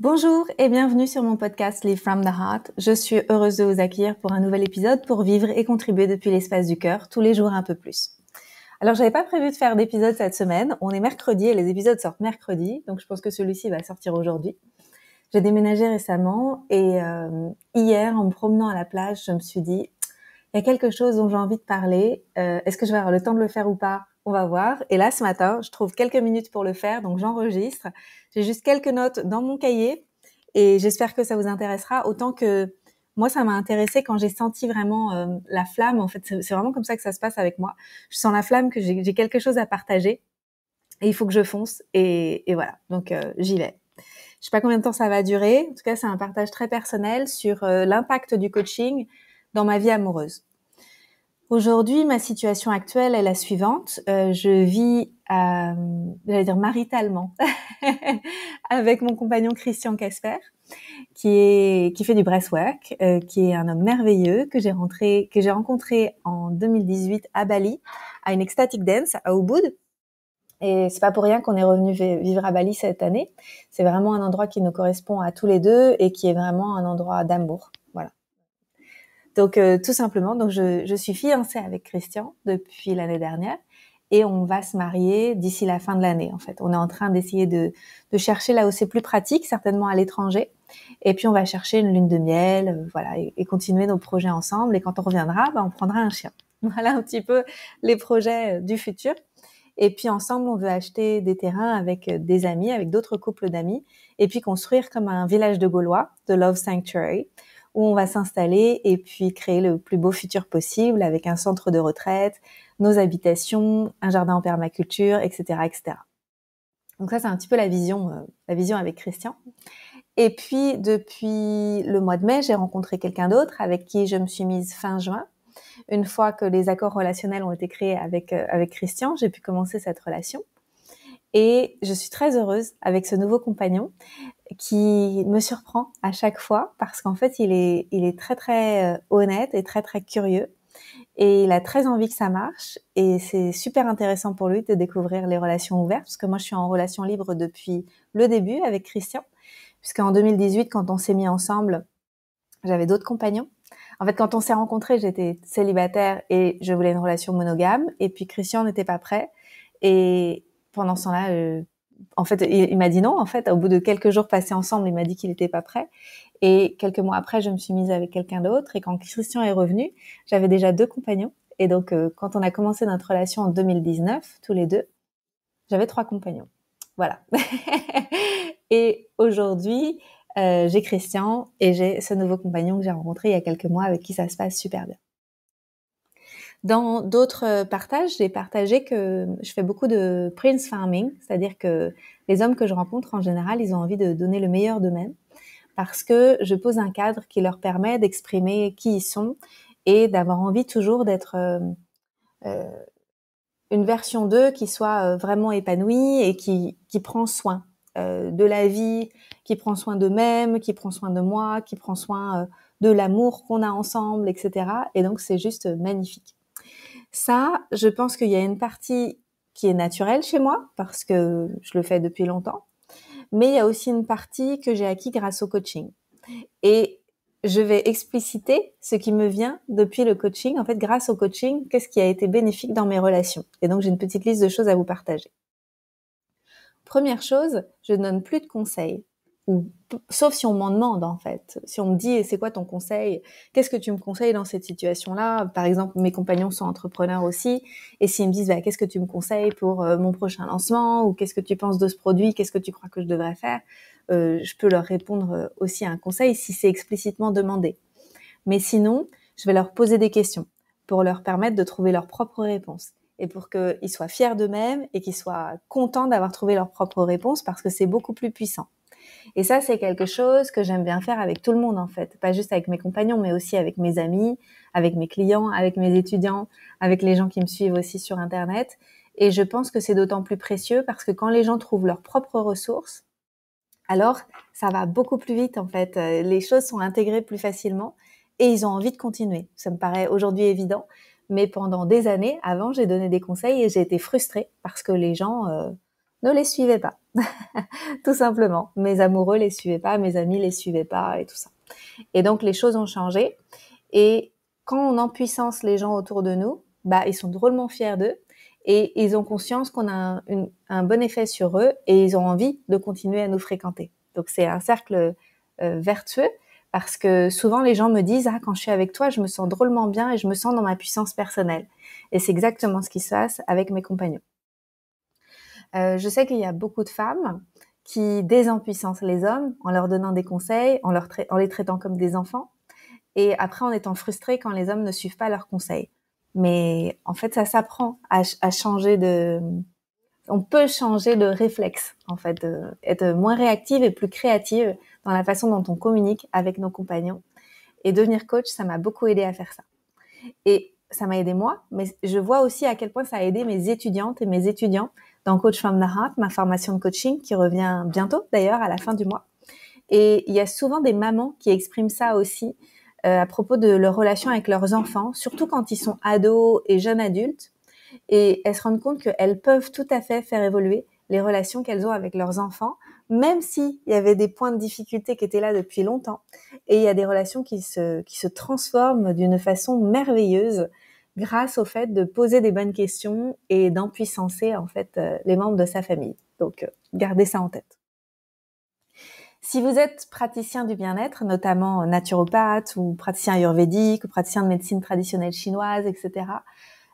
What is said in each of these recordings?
Bonjour et bienvenue sur mon podcast Live from the Heart. Je suis heureuse de vous accueillir pour un nouvel épisode pour vivre et contribuer depuis l'espace du cœur tous les jours un peu plus. Alors, j'avais pas prévu de faire d'épisode cette semaine. On est mercredi et les épisodes sortent mercredi, donc je pense que celui-ci va sortir aujourd'hui. J'ai déménagé récemment et euh, hier, en me promenant à la plage, je me suis dit, il y a quelque chose dont j'ai envie de parler. Euh, est-ce que je vais avoir le temps de le faire ou pas on va voir. Et là, ce matin, je trouve quelques minutes pour le faire, donc j'enregistre. J'ai juste quelques notes dans mon cahier et j'espère que ça vous intéressera autant que moi, ça m'a intéressé quand j'ai senti vraiment euh, la flamme. En fait, c'est vraiment comme ça que ça se passe avec moi. Je sens la flamme que j'ai quelque chose à partager et il faut que je fonce et, voilà. Donc euh, j'y vais. Je sais pas combien de temps ça va durer. En tout cas, c'est un partage très personnel sur euh, l'impact du coaching dans ma vie amoureuse. Aujourd'hui, ma situation actuelle est la suivante. Euh, je vis, à, j'allais dire maritalement, avec mon compagnon Christian Casper, qui est qui fait du breastwork, euh, qui est un homme merveilleux que j'ai que j'ai rencontré en 2018 à Bali, à une ecstatic dance à Ubud. Et c'est pas pour rien qu'on est revenu vivre à Bali cette année. C'est vraiment un endroit qui nous correspond à tous les deux et qui est vraiment un endroit d'amour. Donc euh, tout simplement, donc je, suis fiancée avec Christian depuis l'année dernière et on va se marier d'ici la fin de l'année en fait. On est en train d'essayer de, chercher là où c'est plus pratique, certainement à l'étranger. Et puis on va chercher une lune de miel, euh, voilà, et, continuer nos projets ensemble. Et quand on reviendra, bah, on prendra un chien. Voilà un petit peu les projets euh, du futur. Et puis ensemble, on veut acheter des terrains avec des amis, avec d'autres couples d'amis, et puis construire comme un village de Gaulois, de Love Sanctuary, où on va s'installer et puis créer le plus beau futur possible avec un centre de retraite, nos habitations, un jardin en permaculture, etc., etc. Donc ça, c'est un petit peu la vision, euh, la vision avec Christian. Et puis, depuis le mois de mai, j'ai rencontré quelqu'un d'autre avec qui je me suis mise fin juin. Une fois que les accords relationnels ont été créés avec, euh, avec Christian, j'ai pu commencer cette relation. Et je suis très heureuse avec ce nouveau compagnon qui me surprend à chaque fois parce qu'en fait, il est, il est très, très euh, honnête et très, très curieux. Et il a très envie que ça marche. Et c'est super intéressant pour lui de découvrir les relations ouvertes parce que moi, je suis en relation libre depuis le début avec Christian. Puisqu'en 2018, quand on s'est mis ensemble, j'avais d'autres compagnons. En fait, quand on s'est rencontrés, j'étais célibataire et je voulais une relation monogame. Et puis Christian n'était pas prêt. Et, pendant ce temps-là, euh, en fait, il, m'a dit non. En fait, au bout de quelques jours passés ensemble, il m'a dit qu'il n'était pas prêt. Et quelques mois après, je me suis mise avec quelqu'un d'autre. Et quand Christian est revenu, j'avais déjà deux compagnons. Et donc, euh, quand on a commencé notre relation en 2019, tous les deux, j'avais trois compagnons. Voilà. et aujourd'hui, euh, j'ai Christian et j'ai ce nouveau compagnon que j'ai rencontré il y a quelques mois avec qui ça se passe super bien. Dans d'autres euh, partages, j'ai partagé que je fais beaucoup de prince farming, c'est-à-dire que les hommes que je rencontre en général, ils ont envie de donner le meilleur d'eux-mêmes parce que je pose un cadre qui leur permet d'exprimer qui ils sont et d'avoir envie toujours d'être euh, euh une version d'eux qui soit euh, vraiment épanouie et qui, qui prend soin euh, de la vie, qui prend soin d'eux-mêmes, qui prend soin de moi, qui prend soin de l'amour qu'on a ensemble, etc. Et donc c'est juste magnifique. Ça, je pense qu'il y a une partie qui est naturelle chez moi parce que je le fais depuis longtemps, mais il y a aussi une partie que j'ai acquis grâce au coaching. Et je vais expliciter ce qui me vient depuis le coaching. En fait, grâce au coaching, qu'est-ce qui a été bénéfique dans mes relations Et donc, j'ai une petite liste de choses à vous partager. Première chose, je ne donne plus de conseils sauf si on m'en demande en fait. Si on me dit c'est quoi ton conseil, qu'est-ce que tu me conseilles dans cette situation-là Par exemple, mes compagnons sont entrepreneurs aussi, et s'ils me disent bah, qu'est-ce que tu me conseilles pour euh, mon prochain lancement ou qu'est-ce que tu penses de ce produit, qu'est-ce que tu crois que je devrais faire, euh, je peux leur répondre euh, aussi un conseil si c'est explicitement demandé. Mais sinon, je vais leur poser des questions pour leur permettre de trouver leurs propres réponses et pour qu'ils soient fiers d'eux-mêmes et qu'ils soient contents d'avoir trouvé leur propre réponse parce que c'est beaucoup plus puissant. Et ça, c'est quelque chose que j'aime bien faire avec tout le monde, en fait. Pas juste avec mes compagnons, mais aussi avec mes amis, avec mes clients, avec mes étudiants, avec les gens qui me suivent aussi sur Internet. Et je pense que c'est d'autant plus précieux parce que quand les gens trouvent leurs propres ressources, alors ça va beaucoup plus vite, en fait. Euh, les choses sont intégrées plus facilement et ils ont envie de continuer. Ça me paraît aujourd'hui évident, mais pendant des années, avant, j'ai donné des conseils et j'ai été frustrée parce que les gens, euh, ne les suivez pas. tout simplement. Mes amoureux les suivaient pas, mes amis les suivaient pas et tout ça. Et donc les choses ont changé. Et quand on en les gens autour de nous, bah ils sont drôlement fiers d'eux et ils ont conscience qu'on a un, bon effet sur eux et ils ont envie de continuer à nous fréquenter. Donc c'est un cercle euh, vertueux parce que souvent les gens me disent ah quand je suis avec toi je me sens drôlement bien et je me sens dans ma puissance personnelle et c'est exactement ce qui se passe avec mes compagnons. Euh, je sais qu'il y a beaucoup de femmes qui désempuissent les hommes en leur donnant des conseils, en, les traitant comme des enfants, et après en étant frustrées quand les hommes ne suivent pas leurs conseils. Mais en fait, ça s'apprend à, changer de... On peut changer de réflexe, en fait, être moins réactive et plus créative dans la façon dont on communique avec nos compagnons. Et devenir coach, ça m'a beaucoup aidé à faire ça. Et ça m'a aidé moi, mais je vois aussi à quel point ça a aidé mes étudiantes et mes étudiants dans Coach from the Heart, ma formation de coaching qui revient bientôt d'ailleurs à la fin du mois. Et il y a souvent des mamans qui expriment ça aussi euh, à propos de leur relation avec leurs enfants, surtout quand ils sont ados et jeunes adultes. Et elles se rendent compte qu'elles peuvent tout à fait faire évoluer les relations qu'elles ont avec leurs enfants, même s'il y avait des points de difficulté qui étaient là depuis longtemps. Et il y a des relations qui se, qui se transforment d'une façon merveilleuse grâce au fait de poser des bonnes questions et d'empuissancer en fait euh, les membres de sa famille. Donc euh, gardez ça en tête. Si vous êtes praticien du bien-être, notamment naturopathe ou praticien ayurvédique ou praticien de médecine traditionnelle chinoise, etc.,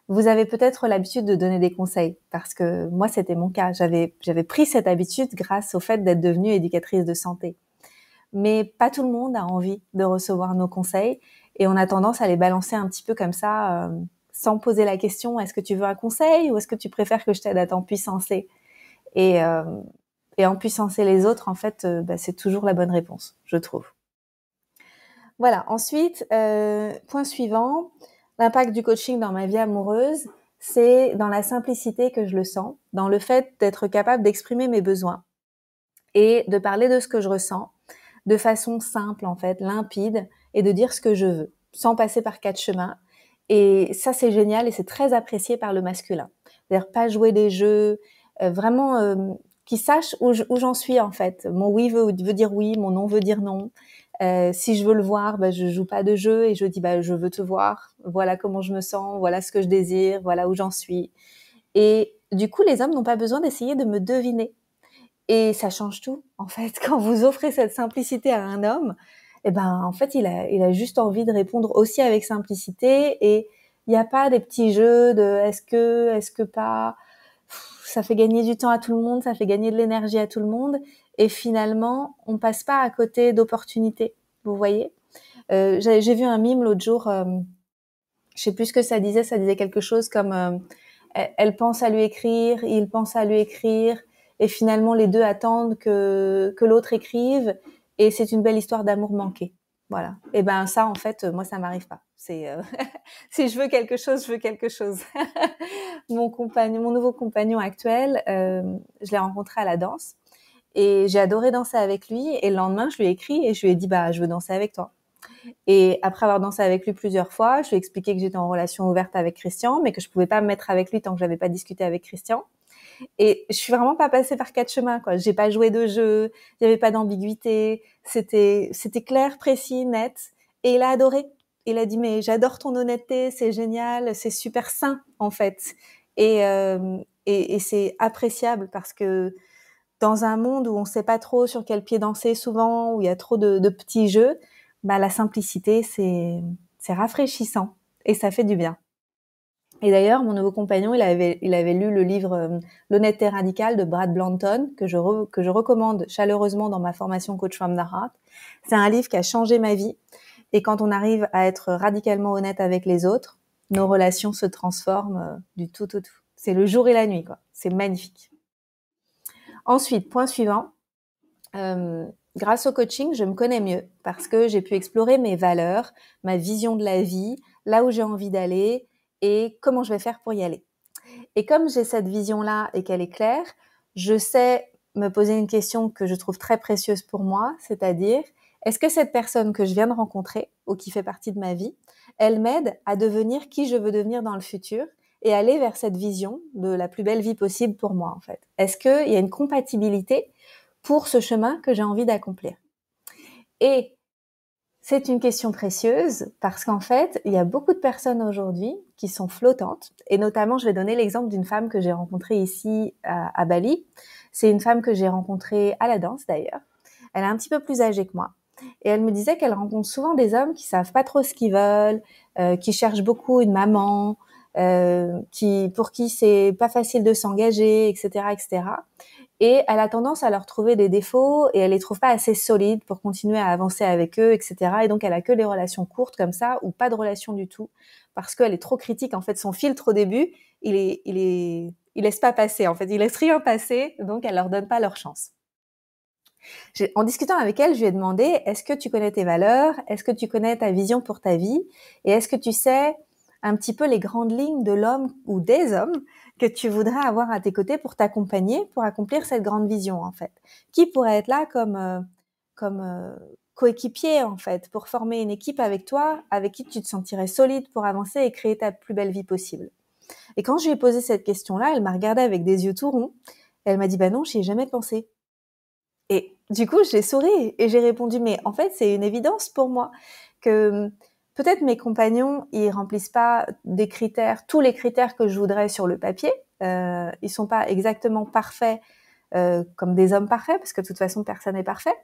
vous avez peut-être l'habitude de donner des conseils parce que moi c'était mon cas. j'avais pris cette habitude grâce au fait d'être devenue éducatrice de santé. Mais pas tout le monde a envie de recevoir nos conseils et on a tendance à les balancer un petit peu comme ça, euh, sans poser la question est-ce que tu veux un conseil ou est-ce que tu préfères que je t'aide à t'empuissancer et, en euh, et les autres, en fait, euh, bah, c'est toujours la bonne réponse, je trouve. Voilà, ensuite, point suivant, l'impact du coaching dans ma vie amoureuse, c'est dans la simplicité que je le sens, dans le fait d'être capable d'exprimer mes besoins et de parler de ce que je ressens de façon simple, en fait, limpide, et de dire ce que je veux, sans passer par quatre chemins. Et ça, c'est génial et c'est très apprécié par le masculin. C'est-à-dire pas jouer des jeux, euh, vraiment euh, qui sache où j'en suis en fait. Mon oui veut, dire oui, mon non veut dire non. Euh, si je veux le voir, je bah, je joue pas de jeu et je dis bah, je veux te voir. Voilà comment je me sens, voilà ce que je désire, voilà où j'en suis. Et du coup, les hommes n'ont pas besoin d'essayer de me deviner. Et ça change tout, en fait, quand vous offrez cette simplicité à un homme eh ben en fait il a, juste envie de répondre aussi avec simplicité et il n'y a pas des petits jeux de est-ce que, est-ce que pas. Ça fait gagner du temps à tout le monde, ça fait gagner de l'énergie à tout le monde. Et finalement, on passe pas à côté d'opportunités. Vous voyez euh, J'ai vu un mime l'autre jour. je euh, je sais plus ce que ça disait. Ça disait quelque chose comme euh, elle pense à lui écrire, il pense à lui écrire, et finalement les deux attendent que l'autre écrive et c'est une belle histoire d'amour manqué. Voilà. Et eh ben ça, en fait, euh, moi, ça m'arrive pas. C'est euh, si je veux quelque chose, je veux quelque chose. mon mon nouveau compagnon actuel, euh, je l'ai rencontré à la danse et j'ai adoré danser avec lui. Et le lendemain, je lui ai écrit et je lui ai dit bah, je veux danser avec toi. Et après avoir dansé avec lui plusieurs fois, je lui ai expliqué que j'étais en relation ouverte avec Christian, mais que je pouvais pas me mettre avec lui tant que j'avais pas discuté avec Christian. Et je suis vraiment pas passée par quatre chemins, quoi. J'ai pas joué de jeu, il n'y avait pas d'ambiguïté, c'était, c'était clair, précis, net. Et il a adoré. Il a dit, mais j'adore ton honnêteté, c'est génial, c'est super sain, en fait. Euh, et, et, c'est appréciable parce que dans un monde où on sait pas trop sur quel pied danser souvent, où il y a trop de, de petits jeux, bah, la simplicité, c'est, c'est rafraîchissant et ça fait du bien. Et d'ailleurs, mon nouveau compagnon, il avait, il avait lu le livre euh, L'honnêteté radicale de Brad Blanton, que je, que je recommande chaleureusement dans ma formation Coach From the Heart. C'est un livre qui a changé ma vie. Et quand on arrive à être radicalement honnête avec les autres, nos relations se transforment euh, du tout au tout. C'est le jour et la nuit, quoi. C'est magnifique. Ensuite, point suivant. Euh, grâce au coaching, je me connais mieux parce que j'ai pu explorer mes valeurs, ma vision de la vie, là où j'ai envie d'aller, et comment je vais faire pour y aller. Et comme j'ai cette vision-là et qu'elle est claire, je sais me poser une question que je trouve très précieuse pour moi, c'est-à-dire est-ce que cette personne que je viens de rencontrer ou qui fait partie de ma vie, elle m'aide à devenir qui je veux devenir dans le futur et aller vers cette vision de la plus belle vie possible pour moi en fait Est-ce qu'il y a une compatibilité pour ce chemin que j'ai envie d'accomplir Et c'est une question précieuse parce qu'en fait, il y a beaucoup de personnes aujourd'hui qui sont flottantes. Et notamment, je vais donner l'exemple d'une femme que j'ai rencontrée ici euh, à, Bali. C'est une femme que j'ai rencontrée à la danse d'ailleurs. Elle est un petit peu plus âgée que moi. Et elle me disait qu'elle rencontre souvent des hommes qui savent pas trop ce qu'ils veulent, euh, qui cherchent beaucoup une maman, euh, qui pour qui c'est pas facile de s'engager, etc., etc. Et elle a tendance à leur trouver des défauts et elle les trouve pas assez solides pour continuer à avancer avec eux, etc. Et donc elle a que des relations courtes comme ça ou pas de relations du tout parce qu'elle est trop critique. En fait, son filtre au début, il est, il est, il laisse pas passer. En fait, il laisse rien passer, donc elle leur donne pas leur chance. En discutant avec elle, je lui ai demandé est-ce que tu connais tes valeurs, est-ce que tu connais ta vision pour ta vie, et est-ce que tu sais un petit peu les grandes lignes de l'homme ou des hommes que tu voudrais avoir à tes côtés pour t'accompagner, pour accomplir cette grande vision en fait. Qui pourrait être là comme euh, comme euh, coéquipier en fait, pour former une équipe avec toi, avec qui tu te sentirais solide pour avancer et créer ta plus belle vie possible. Et quand je lui ai posé cette question-là, elle m'a regardé avec des yeux tout ronds. elle m'a dit bah non, j'y ai jamais pensé. Et du coup, j'ai souri et j'ai répondu mais en fait, c'est une évidence pour moi que hum, peut-être mes compagnons, ils remplissent pas des critères, tous les critères que je voudrais sur le papier. Euh, ils sont pas exactement parfaits euh, comme des hommes parfaits, parce que de toute façon, personne n'est parfait.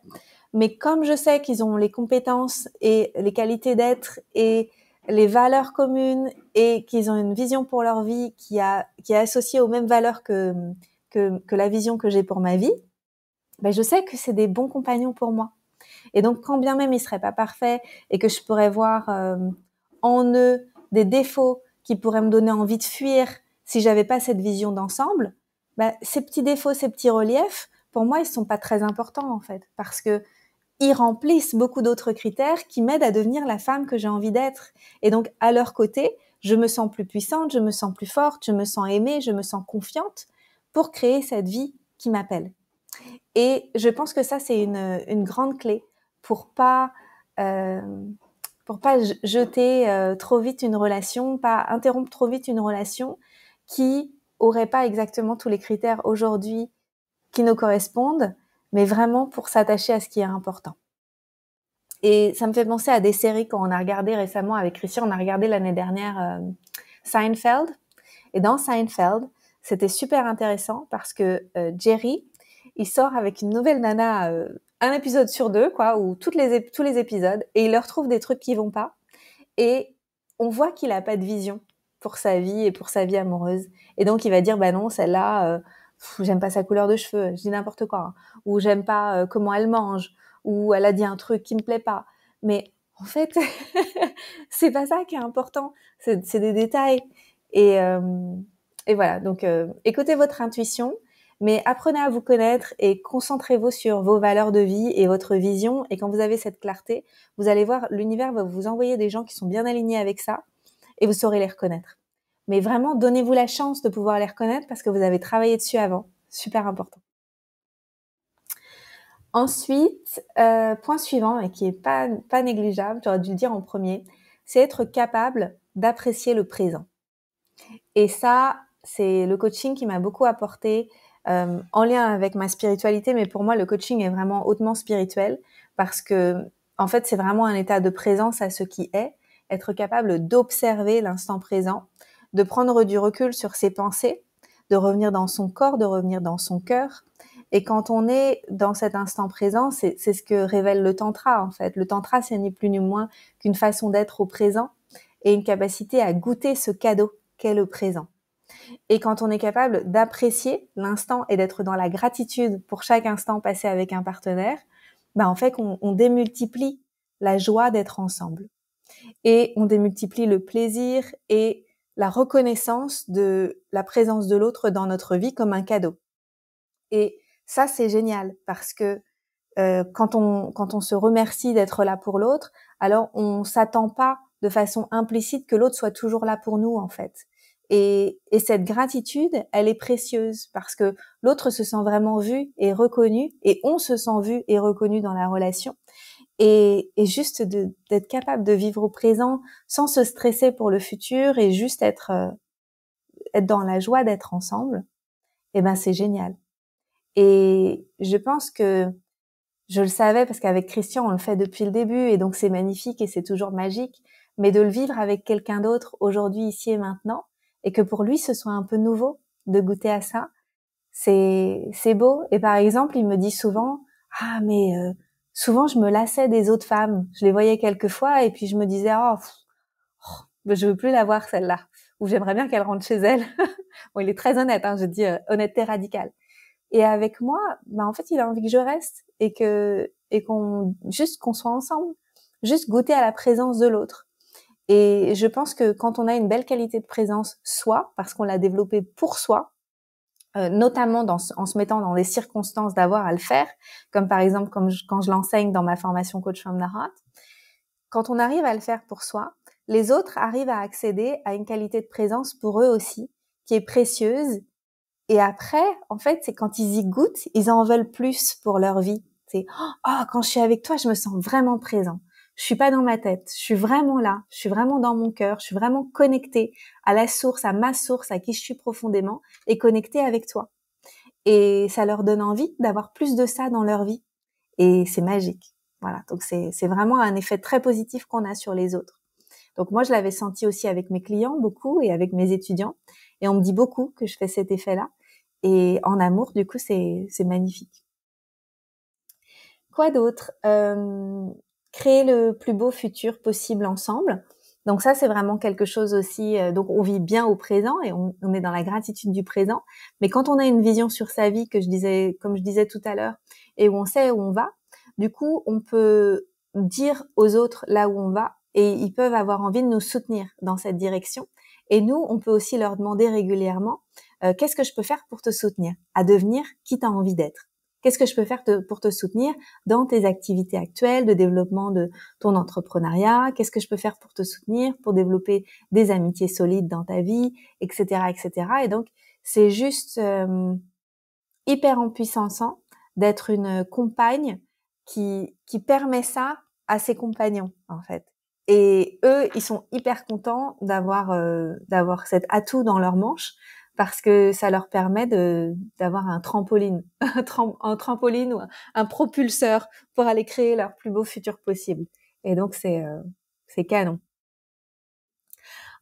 Mais comme je sais qu'ils ont les compétences et les qualités d'être et les valeurs communes et qu'ils ont une vision pour leur vie qui, a, qui est associée aux mêmes valeurs que, que, la vision que j'ai pour ma vie, ben je sais que c'est des bons compagnons pour moi. Et donc, quand bien même ils ne seraient pas parfaits et que je pourrais voir euh, en eux des défauts qui pourraient me donner envie de fuir si j'avais pas cette vision d'ensemble, bah, ces petits défauts, ces petits reliefs, pour moi, ils ne sont pas très importants en fait, parce que ils remplissent beaucoup d'autres critères qui m'aident à devenir la femme que j'ai envie d'être. Et donc, à leur côté, je me sens plus puissante, je me sens plus forte, je me sens aimée, je me sens confiante pour créer cette vie qui m'appelle. Et je pense que ça, c'est une, grande clé pour pas euh, pour pas jeter euh, trop vite une relation, pas interrompre trop vite une relation qui aurait pas exactement tous les critères aujourd'hui qui nous correspondent, mais vraiment pour s'attacher à ce qui est important. Et ça me fait penser à des séries qu'on a regardées récemment avec Christian. On a regardé l'année dernière euh, Seinfeld. Et dans Seinfeld, c'était super intéressant parce que euh, Jerry, il sort avec une nouvelle nana euh, un épisode sur deux, quoi, ou toutes les, tous les épisodes, et il leur trouve des trucs qui vont pas. Et on voit qu'il a pas de vision pour sa vie et pour sa vie amoureuse. Et donc il va dire bah non, celle-là, euh, j'aime pas sa couleur de cheveux, je dis n'importe quoi, hein. ou j'aime pas euh, comment elle mange, ou elle a dit un truc qui me plaît pas. Mais en fait, c'est pas ça qui est important, c'est des détails. Et, euh, et voilà, donc écoutez votre intuition, mais apprenez à vous connaître et concentrez-vous sur vos valeurs de vie et votre vision. Et quand vous avez cette clarté, vous allez voir, l'univers va vous envoyer des gens qui sont bien alignés avec ça et vous saurez les reconnaître. Mais vraiment, donnez-vous la chance de pouvoir les reconnaître parce que vous avez travaillé dessus avant. Super important. Ensuite, euh, point suivant, et qui n'est pas, pas négligeable, j'aurais dû le dire en premier, c'est être capable d'apprécier le présent. Et ça, c'est le coaching qui m'a beaucoup apporté euh, en lien avec ma spiritualité, mais pour moi, le coaching est vraiment hautement spirituel parce que, en fait, c'est vraiment un état de présence à ce qui est être capable d'observer l'instant présent, de prendre du recul sur ses pensées, de revenir dans son corps, de revenir dans son cœur. Et quand on est dans cet instant présent, c'est ce que révèle le tantra en fait. Le tantra, c'est ni plus ni moins qu'une façon d'être au présent et une capacité à goûter ce cadeau qu'est le présent. Et quand on est capable d'apprécier l'instant et d'être dans la gratitude pour chaque instant passé avec un partenaire, bah en fait, on démultiplie la joie d'être ensemble et on démultiplie le plaisir et la reconnaissance de la présence de l'autre dans notre vie comme un cadeau. Et ça, c'est génial parce que euh, quand, on, quand on se remercie d'être là pour l'autre, alors on s'attend pas de façon implicite que l'autre soit toujours là pour nous en fait. Et, et cette gratitude, elle est précieuse parce que l'autre se sent vraiment vu et reconnu et on se sent vu et reconnu dans la relation et, et juste d'être capable de vivre au présent sans se stresser pour le futur et juste être, euh, être dans la joie d'être ensemble, eh ben c'est génial. Et je pense que je le savais parce qu'avec Christian on le fait depuis le début et donc c'est magnifique et c'est toujours magique, mais de le vivre avec quelqu'un d'autre aujourd'hui, ici et maintenant, et que pour lui ce soit un peu nouveau de goûter à ça, c'est c'est beau. Et par exemple, il me dit souvent ah mais euh, souvent je me lassais des autres femmes. Je les voyais quelques fois et puis je me disais oh, oh, je veux plus la voir celle-là ou j'aimerais bien qu'elle rentre chez elle. bon, il est très honnête, hein, je dis euh, honnêteté radicale. Et avec moi, bah en fait, il a envie que je reste et que et qu'on juste qu'on soit ensemble, juste goûter à la présence de l'autre. Et je pense que quand on a une belle qualité de présence soit parce qu'on l'a développée pour soi, euh, notamment en se mettant dans des circonstances d'avoir à le faire, comme par exemple quand je l'enseigne dans ma formation coach femme Heart, quand on arrive à le faire pour soi, les autres arrivent à accéder à une qualité de présence pour eux aussi, qui est précieuse. Et après, en fait, c'est quand ils y goûtent, ils en veulent plus pour leur vie. C'est oh, quand je suis avec toi, je me sens vraiment présent je suis pas dans ma tête, je suis vraiment là, je suis vraiment dans mon cœur, je suis vraiment connectée à la source, à ma source, à qui je suis profondément et connectée avec toi. Et ça leur donne envie d'avoir plus de ça dans leur vie. Et c'est magique. Voilà. Donc c'est vraiment un effet très positif qu'on a sur les autres. Donc moi, je l'avais senti aussi avec mes clients beaucoup et avec mes étudiants. Et on me dit beaucoup que je fais cet effet-là. Et en amour, du coup, c'est magnifique. Quoi d'autre euh, créer le plus beau futur possible ensemble. Donc ça, c'est vraiment quelque chose aussi. Euh, donc on vit bien au présent et on, est dans la gratitude du présent. Mais quand on a une vision sur sa vie, que je disais, comme je disais tout à l'heure, et où on sait où on va, du coup, on peut dire aux autres là où on va et ils peuvent avoir envie de nous soutenir dans cette direction. Et nous, on peut aussi leur demander régulièrement euh, qu'est-ce que je peux faire pour te soutenir à devenir qui t'as envie d'être. Qu'est-ce que je peux faire pour te soutenir dans tes activités actuelles de développement de ton entrepreneuriat Qu'est-ce que je peux faire pour te soutenir, pour développer des amitiés solides dans ta vie, etc., etc. Et donc, c'est juste euh, hyper puissance d'être une compagne qui, permet ça à ses compagnons, en fait. Et eux, ils sont hyper contents d'avoir euh, d'avoir cet atout dans leur manche parce que ça leur permet d'avoir un trampoline, un, trampoline ou un, propulseur pour aller créer leur plus beau futur possible. Et donc c'est euh, canon.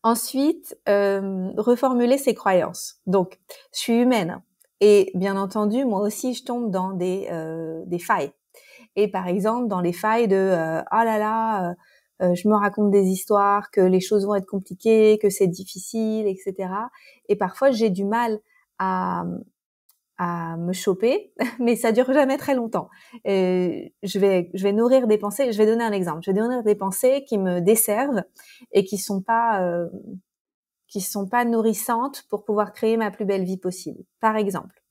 Ensuite, euh, reformuler ses croyances. Donc, je suis humaine et bien entendu, moi aussi, je tombe dans des euh, failles. Et par exemple, dans les failles de ah oh là là euh, je me raconte des histoires, que les choses vont être compliquées, que c'est difficile, etc. Et parfois, j'ai du mal à, à me choper, mais ça dure jamais très longtemps. Et je vais, je vais nourrir des pensées. Je vais donner un exemple. Je vais nourrir des pensées qui me desservent et qui sont pas, euh, qui sont pas nourrissantes pour pouvoir créer ma plus belle vie possible. Par exemple,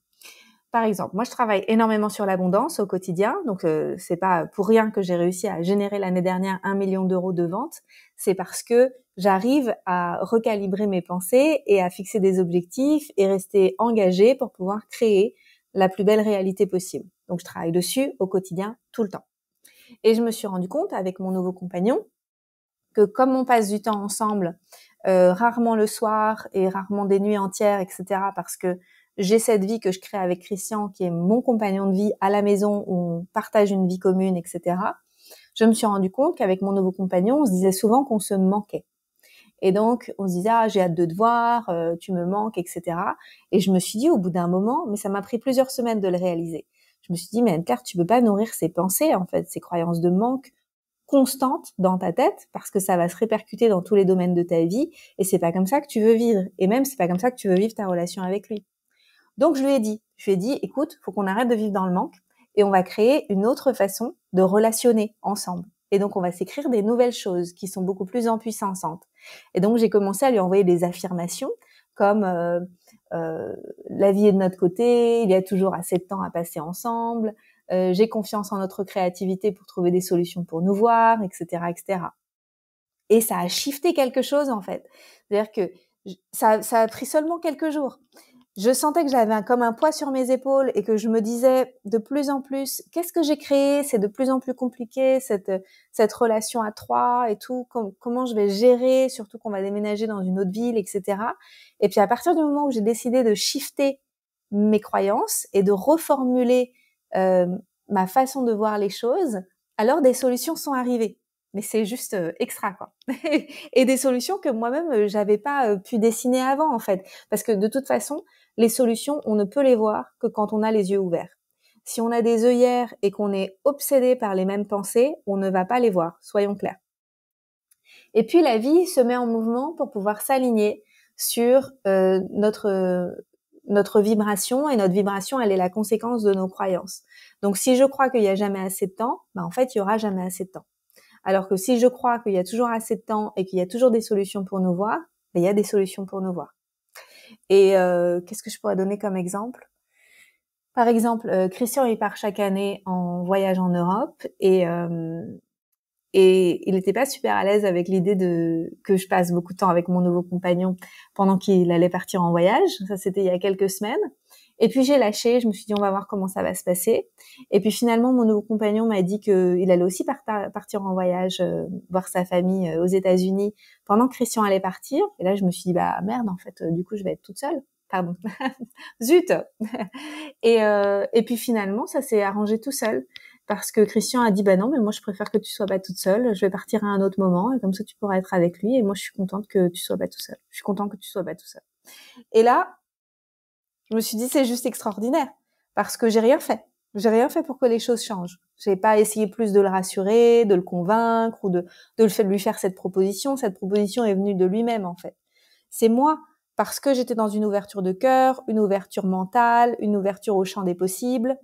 par exemple, moi je travaille énormément sur l'abondance au quotidien, donc euh, c'est pas pour rien que j'ai réussi à générer l'année dernière un million d'euros de ventes. c'est parce que j'arrive à recalibrer mes pensées et à fixer des objectifs et rester engagée pour pouvoir créer la plus belle réalité possible. Donc je travaille dessus au quotidien tout le temps. Et je me suis rendu compte avec mon nouveau compagnon que comme on passe du temps ensemble, euh, rarement le soir et rarement des nuits entières, etc., parce que j'ai cette vie que je crée avec Christian, qui est mon compagnon de vie à la maison où on partage une vie commune, etc. Je me suis rendu compte qu'avec mon nouveau compagnon, on se disait souvent qu'on se manquait. Et donc, on se disait, ah, j'ai hâte de te voir, euh, tu me manques, etc. Et je me suis dit, au bout d'un moment, mais ça m'a pris plusieurs semaines de le réaliser. Je me suis dit, mais Anne-Claire, tu peux pas nourrir ces pensées, en fait, ces croyances de manque constantes dans ta tête, parce que ça va se répercuter dans tous les domaines de ta vie, et c'est pas comme ça que tu veux vivre. Et même, c'est pas comme ça que tu veux vivre ta relation avec lui. Donc je lui ai dit, je lui ai dit, écoute, faut qu'on arrête de vivre dans le manque et on va créer une autre façon de relationner ensemble. Et donc on va s'écrire des nouvelles choses qui sont beaucoup plus empuissantes. Et donc j'ai commencé à lui envoyer des affirmations comme euh, euh, la vie est de notre côté, il y a toujours assez de temps à passer ensemble, euh, j'ai confiance en notre créativité pour trouver des solutions pour nous voir, etc., etc. Et ça a shifté quelque chose en fait. C'est-à-dire que ça, ça a pris seulement quelques jours je sentais que j'avais comme un poids sur mes épaules et que je me disais de plus en plus, qu'est-ce que j'ai créé C'est de plus en plus compliqué cette cette relation à trois et tout. comment je vais gérer Surtout qu'on va déménager dans une autre ville, etc. Et puis à partir du moment où j'ai décidé de shifter mes croyances et de reformuler euh, ma façon de voir les choses, alors des solutions sont arrivées. Mais c'est juste euh, extra, quoi. et des solutions que moi-même euh, j'avais pas pu dessiner avant, en fait, parce que de toute façon, les solutions, on ne peut les voir que quand on a les yeux ouverts. Si on a des œillères et qu'on est obsédé par les mêmes pensées, on ne va pas les voir, soyons clairs. Et puis la vie se met en mouvement pour pouvoir s'aligner sur euh, notre notre vibration et notre vibration, elle est la conséquence de nos croyances. Donc si je crois qu'il n'y a jamais assez de temps, bah, en fait il y aura jamais assez de temps. Alors que si je crois qu'il y a toujours assez de temps et qu'il y a toujours des solutions pour nous voir, bah, il y a des solutions pour nous voir. Et euh, qu'est-ce que je pourrais donner comme exemple Par exemple, euh, Christian il part chaque année en voyage en Europe et euh, et il n'était pas super à l'aise avec l'idée de que je passe beaucoup de temps avec mon nouveau compagnon pendant qu'il allait partir en voyage. Ça c'était il y a quelques semaines. Et puis j'ai lâché, je me suis dit on va voir comment ça va se passer. Et puis finalement mon nouveau compagnon m'a dit qu'il allait aussi partir en voyage euh, voir sa famille euh, aux États-Unis pendant que Christian allait partir. Et là je me suis dit bah merde en fait euh, du coup je vais être toute seule. Pardon. Zut. et, et puis finalement ça s'est arrangé tout seul parce que Christian a dit bah non mais moi je préfère que tu sois pas toute seule, je vais partir à un autre moment et comme ça tu pourras être avec lui et moi je suis contente que tu sois pas tout seul. Je suis contente que tu sois pas tout seul. Et là je me suis dit, c'est juste extraordinaire parce que j'ai rien fait. J'ai rien fait pour que les choses changent. J'ai pas essayé plus de le rassurer, de le convaincre ou de, le lui faire cette proposition. Cette proposition est venue de lui-même, en fait. C'est moi, parce que j'étais dans une ouverture de cœur, une ouverture mentale, une ouverture au champ des possibles,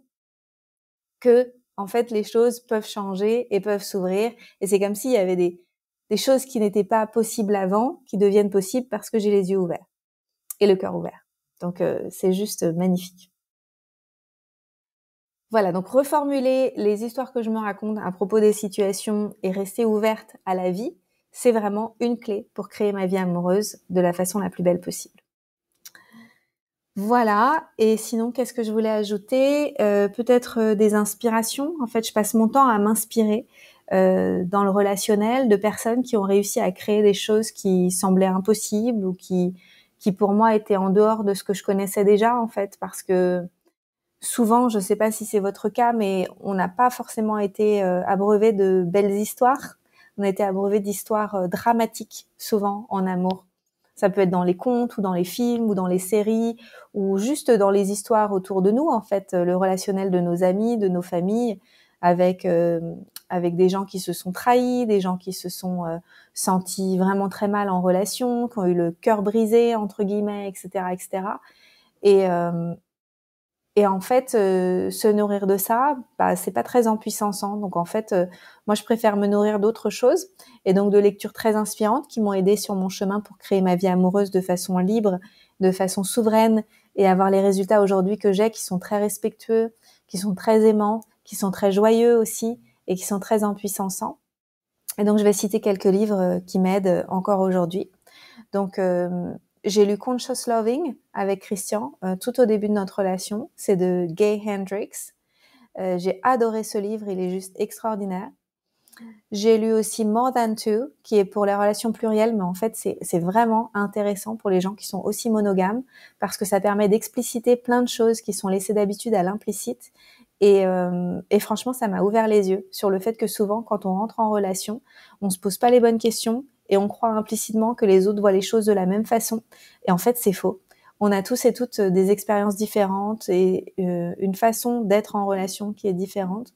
que, en fait, les choses peuvent changer et peuvent s'ouvrir. Et c'est comme s'il y avait des, des choses qui n'étaient pas possibles avant, qui deviennent possibles parce que j'ai les yeux ouverts et le cœur ouvert. Donc euh, c'est juste magnifique. Voilà, donc reformuler les histoires que je me raconte à propos des situations et rester ouverte à la vie, c'est vraiment une clé pour créer ma vie amoureuse de la façon la plus belle possible. Voilà, et sinon, qu'est-ce que je voulais ajouter euh, Peut-être euh, des inspirations. En fait, je passe mon temps à m'inspirer dans le relationnel de personnes qui ont réussi à créer des choses qui semblaient impossibles ou qui qui pour moi était en dehors de ce que je connaissais déjà en fait parce que souvent je ne sais pas si c'est votre cas mais on n'a pas forcément été euh, abreuvé de belles histoires on a été abreuvé d'histoires euh, dramatiques souvent en amour ça peut être dans les contes ou dans les films ou dans les séries ou juste dans les histoires autour de nous en fait euh, le relationnel de nos amis de nos familles avec avec des gens qui se sont trahis, des gens qui se sont euh, sentis vraiment très mal en relation, qui ont eu le cœur brisé entre guillemets, etc., etc. Et euh, et en fait, euh, se nourrir de ça, bah, c'est pas très puissance. Donc en fait, euh, moi je préfère me nourrir d'autres choses et donc de lectures très inspirantes qui m'ont aidé sur mon chemin pour créer ma vie amoureuse de façon libre, de façon souveraine et avoir les résultats aujourd'hui que j'ai qui sont très respectueux, qui sont très aimants, qui sont très joyeux aussi et qui sont très impuissants. Et donc, je vais citer quelques livres euh, qui m'aident euh, encore aujourd'hui. Donc, euh, j'ai lu Conscious Loving avec Christian tout au début de notre relation. C'est de Gay Hendricks. j'ai adoré ce livre, il est juste extraordinaire. J'ai lu aussi More Than Two, qui est pour les relations plurielles, mais en fait, c'est vraiment intéressant pour les gens qui sont aussi monogames, parce que ça permet d'expliciter plein de choses qui sont laissées d'habitude à l'implicite euh, et, franchement, ça m'a ouvert les yeux sur le fait que souvent, quand on rentre en relation, on se pose pas les bonnes questions et on croit implicitement que les autres voient les choses de la même façon. Et en fait, c'est faux. On a tous et toutes des expériences différentes et euh, une façon d'être en relation qui est différente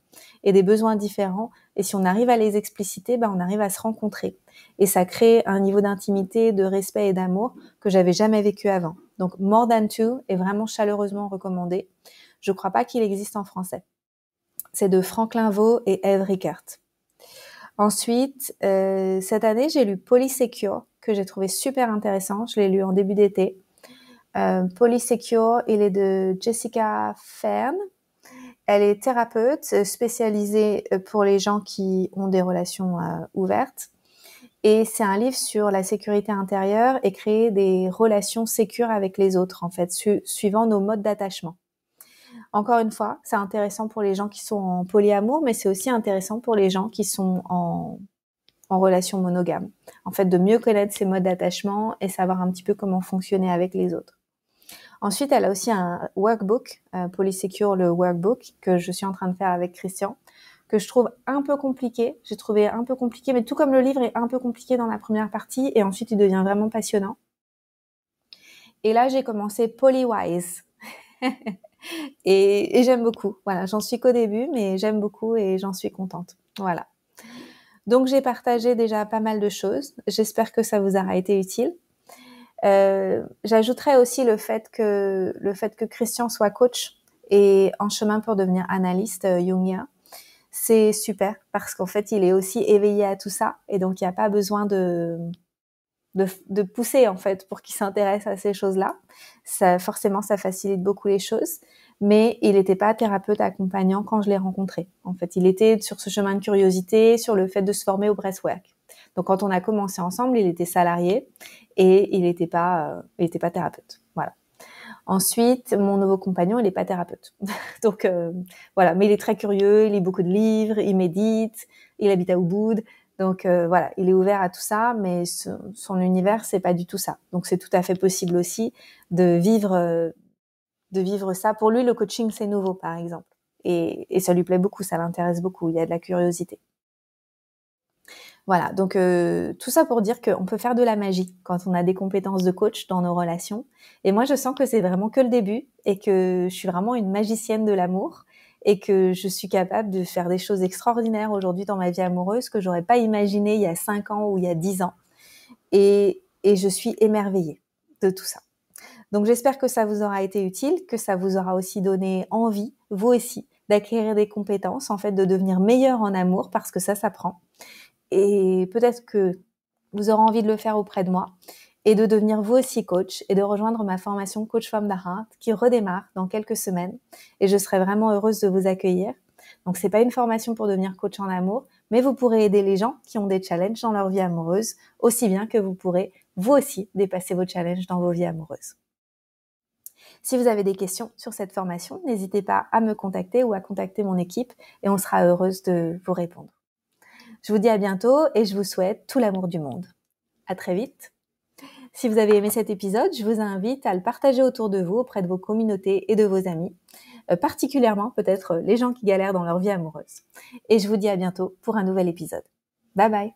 et des besoins différents. Et si on arrive à les expliciter, ben, on arrive à se rencontrer. Et ça crée un niveau d'intimité, de respect et d'amour que j'avais jamais vécu avant. Donc, More Than Two est vraiment chaleureusement recommandé. Je ne crois pas qu'il existe en français. C'est de Franklin Vaux et Eve Rickert. Ensuite, euh, cette année, j'ai lu Polysecure, que j'ai trouvé super intéressant. Je l'ai lu en début d'été. Euh, Polysecure, il est de Jessica Fern. Elle est thérapeute euh, spécialisée euh, pour les gens qui ont des relations ouvertes. Et c'est un livre sur la sécurité intérieure et créer des relations sécures avec les autres, en fait, suivant nos modes d'attachement. Encore une fois, c'est intéressant pour les gens qui sont en polyamour, mais c'est aussi intéressant pour les gens qui sont en, relation monogame. En fait, de mieux connaître ses modes d'attachement et savoir un petit peu comment fonctionner avec les autres. Ensuite, elle a aussi un workbook, euh, Polysecure le workbook, que je suis en train de faire avec Christian, que je trouve un peu compliqué. J'ai trouvé un peu compliqué, mais tout comme le livre est un peu compliqué dans la première partie, et ensuite il devient vraiment passionnant. Et là, j'ai commencé Polywise. et, j'aime beaucoup. Voilà, j'en suis qu'au début, mais j'aime beaucoup et j'en suis contente. Voilà. Donc j'ai partagé déjà pas mal de choses. J'espère que ça vous aura été utile. Euh, J'ajouterai aussi le fait que le fait que Christian soit coach et en chemin pour devenir analyste euh, Jungia. c'est super parce qu'en fait il est aussi éveillé à tout ça et donc il n'y a pas besoin de de, pousser en fait pour qu'il s'intéresse à ces choses-là. Ça, forcément, ça facilite beaucoup les choses. Mais il n'était pas thérapeute accompagnant quand je l'ai rencontré. En fait, il était sur ce chemin de curiosité, sur le fait de se former au breastwork. Donc, quand on a commencé ensemble, il était salarié et il n'était pas, euh, était pas thérapeute. Voilà. Ensuite, mon nouveau compagnon, il n'est pas thérapeute. Donc euh, voilà, mais il est très curieux, il lit beaucoup de livres, il médite, il habite à Ubud. Donc euh, voilà, il est ouvert à tout ça, mais son univers c'est pas du tout ça. Donc c'est tout à fait possible aussi de vivre euh, de vivre ça. Pour lui, le coaching c'est nouveau par exemple, et, ça lui plaît beaucoup, ça l'intéresse beaucoup. Il y a de la curiosité. Voilà, donc euh, tout ça pour dire qu'on peut faire de la magie quand on a des compétences de coach dans nos relations. Et moi, je sens que c'est vraiment que le début et que je suis vraiment une magicienne de l'amour et que je suis capable de faire des choses extraordinaires aujourd'hui dans ma vie amoureuse que j'aurais pas imaginé il y a cinq ans ou il y a dix ans. Et, je suis émerveillée de tout ça. Donc j'espère que ça vous aura été utile, que ça vous aura aussi donné envie, vous aussi, d'acquérir des compétences, en fait, de devenir meilleur en amour parce que ça s'apprend. et peut-être que vous aurez envie de le faire auprès de moi et de devenir vous aussi coach et de rejoindre ma formation Coach Femme Heart, qui redémarre dans quelques semaines et je serai vraiment heureuse de vous accueillir. Donc c'est pas une formation pour devenir coach en amour, mais vous pourrez aider les gens qui ont des challenges dans leur vie amoureuse aussi bien que vous pourrez vous aussi dépasser vos challenges dans vos vies amoureuses. Si vous avez des questions sur cette formation, n'hésitez pas à me contacter ou à contacter mon équipe et on sera heureuse de vous répondre. Je vous dis à bientôt et je vous souhaite tout l'amour du monde. À très vite. Si vous avez aimé cet épisode, je vous invite à le partager autour de vous, auprès de vos communautés et de vos amis, euh, particulièrement peut-être les gens qui galèrent dans leur vie amoureuse. Et je vous dis à bientôt pour un nouvel épisode. Bye bye